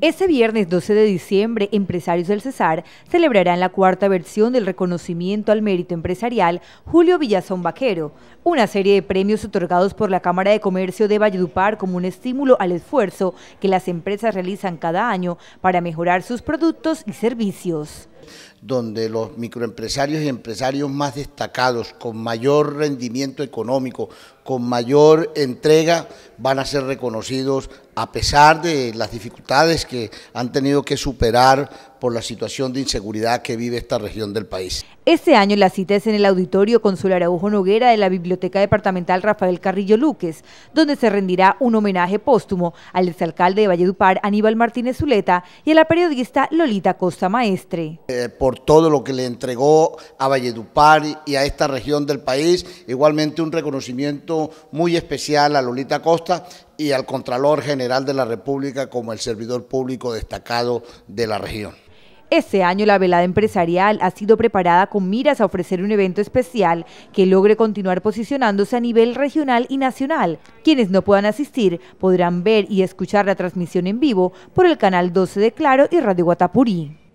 Este viernes 12 de diciembre, empresarios del Cesar celebrarán la cuarta versión del reconocimiento al mérito empresarial Julio Villazón Vaquero, una serie de premios otorgados por la Cámara de Comercio de Valledupar como un estímulo al esfuerzo que las empresas realizan cada año para mejorar sus productos y servicios donde los microempresarios y empresarios más destacados, con mayor rendimiento económico, con mayor entrega, van a ser reconocidos a pesar de las dificultades que han tenido que superar por la situación de inseguridad que vive esta región del país. Este año la cita es en el Auditorio Consular Araujo Noguera de la Biblioteca Departamental Rafael Carrillo Luques, donde se rendirá un homenaje póstumo al exalcalde de Valledupar Aníbal Martínez Zuleta y a la periodista Lolita Costa Maestre. Eh, por todo lo que le entregó a Valledupar y a esta región del país, igualmente un reconocimiento muy especial a Lolita Costa y al Contralor General de la República como el servidor público destacado de la región. Este año la velada empresarial ha sido preparada con miras a ofrecer un evento especial que logre continuar posicionándose a nivel regional y nacional. Quienes no puedan asistir podrán ver y escuchar la transmisión en vivo por el canal 12 de Claro y Radio Guatapurí.